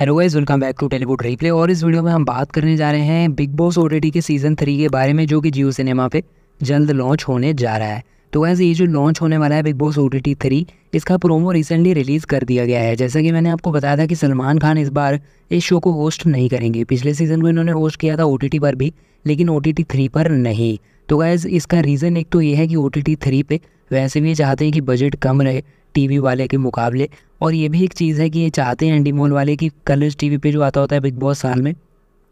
hello guys welcome back to Tellywood replay और इस video में हम बात करने जा रहे हैं बिग बॉस ओ के सीज़न थ्री के बारे में जो कि जियो सिनेमा पे जल्द लॉन्च होने जा रहा है तो वैसे ये जो लॉन्च होने वाला है Bigg Boss O T three इसका प्रोमो रिसेंटली रिलीज़ कर दिया गया है जैसा कि मैंने आपको बताया था कि सलमान खान इस बार इस शो को होस्ट नहीं करेंगे पिछले सीज़न में इन्होंने होस्ट किया था ओ पर भी लेकिन ओ टी थ्री पर नहीं तो गैज़ इसका रीज़न एक तो ये है कि ओ टी थ्री पे वैसे भी चाहते हैं कि बजट कम रहे टीवी वाले के मुकाबले और ये भी एक चीज़ है कि ये चाहते हैं एंडीमोल वाले कि कलर्स टीवी पे जो आता होता है बिग बॉस साल में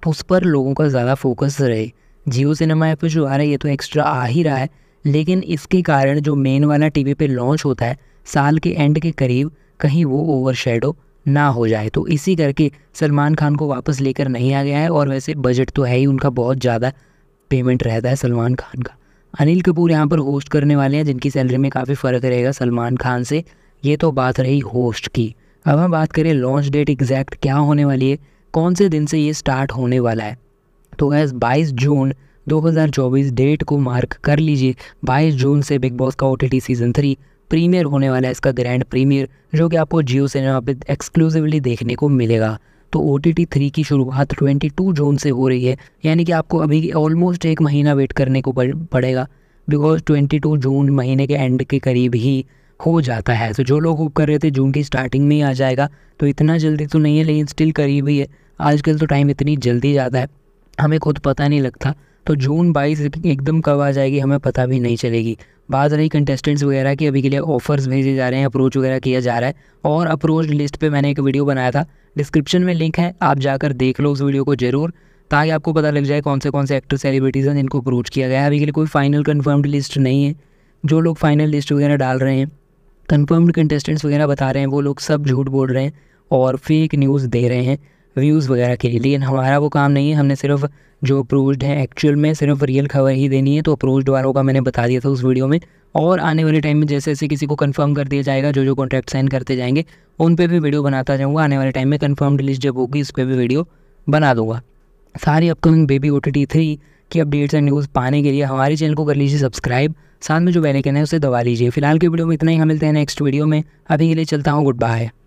उस पर लोगों का ज़्यादा फोकस रहे जियो सिनेमा ऐप जो आ रहा है ये तो एक्स्ट्रा आ ही रहा है लेकिन इसके कारण जो मेन वाला टी वी लॉन्च होता है साल के एंड के करीब कहीं वो ओवर ना हो जाए तो इसी करके सलमान खान को वापस लेकर नहीं आ गया है और वैसे बजट तो है ही उनका बहुत ज़्यादा पेमेंट रहता है सलमान खान का अनिल कपूर यहाँ पर होस्ट करने वाले हैं जिनकी सैलरी में काफ़ी फ़र्क रहेगा सलमान खान से ये तो बात रही होस्ट की अब हम बात करें लॉन्च डेट एग्जैक्ट क्या होने वाली है कौन से दिन से ये स्टार्ट होने वाला है तो गैस 22 जून 2024 डेट को मार्क कर लीजिए 22 जून से बिग बॉस का ओ सीज़न थ्री प्रीमियर होने वाला है इसका ग्रैंड प्रीमियर जो कि आपको जियो सिनेमा पर एक्सक्लूसिवली देखने को मिलेगा तो ओ टी टी थ्री की शुरुआत ट्वेंटी टू जून से हो रही है यानी कि आपको अभी ऑलमोस्ट एक महीना वेट करने को पड़ेगा बिकॉज ट्वेंटी टू जून महीने के एंड के करीब ही हो जाता है तो जो लोग होप कर रहे थे जून की स्टार्टिंग में ही आ जाएगा तो इतना जल्दी तो नहीं है लेकिन स्टिल करीब ही है आजकल तो टाइम इतनी जल्दी जाता है हमें खुद पता नहीं लगता तो जून बाईस एकदम कब आ जाएगी हमें पता भी नहीं चलेगी बात रही कंटेस्टेंट्स वगैरह की अभी के लिए ऑफर्स भेजे जा रहे हैं अप्रोच वगैरह किया जा रहा है और अप्रोच लिस्ट पे मैंने एक वीडियो बनाया था डिस्क्रिप्शन में लिंक है आप जाकर देख लो उस वीडियो को ज़रूर ताकि आपको पता लग जाए कौन से कौन से एक्टर सेलिब्रिटीज़ हैं जिनको अप्रोच किया गया है अभी के लिए कोई फाइनल कन्फर्म्ड लिस्ट नहीं है जो लोग फाइनल लिस्ट वगैरह डाल रहे हैं कन्फर्म्ड कंटेस्टेंट्स वगैरह बता रहे हैं वो लोग सब झूठ बोल रहे हैं और फेक न्यूज़ दे रहे हैं व्यूज़ वगैरह के लिए लेकिन हमारा वो काम नहीं है हमने सिर्फ जो अप्रूव्ड है एक्चुअल में सिर्फ रियल खबर ही देनी है तो अप्रूव्ड वालों का मैंने बता दिया था उस वीडियो में और आने वाले टाइम में जैसे जैसे किसी को कंफर्म कर दिया जाएगा जो जो कॉन्ट्रैक्ट साइन करते जाएंगे उन पर भी वीडियो बनाता जाऊँगा आने वाले टाइम में कन्फर्म्ड लिस्ट जब होगी उस पर भी वीडियो बना दूँगा सारी upcoming B B O T three की अपडेट्स एंड न्यूज़ पाने के लिए हमारे चैनल को कर लीजिए सब्सक्राइब साथ में जो बेल है उसे दबा लीजिए फिलहाल के वीडियो में इतना ही हम मिलते हैं नेक्स्ट वीडियो में अभी के लिए चलता हूँ गुड बाय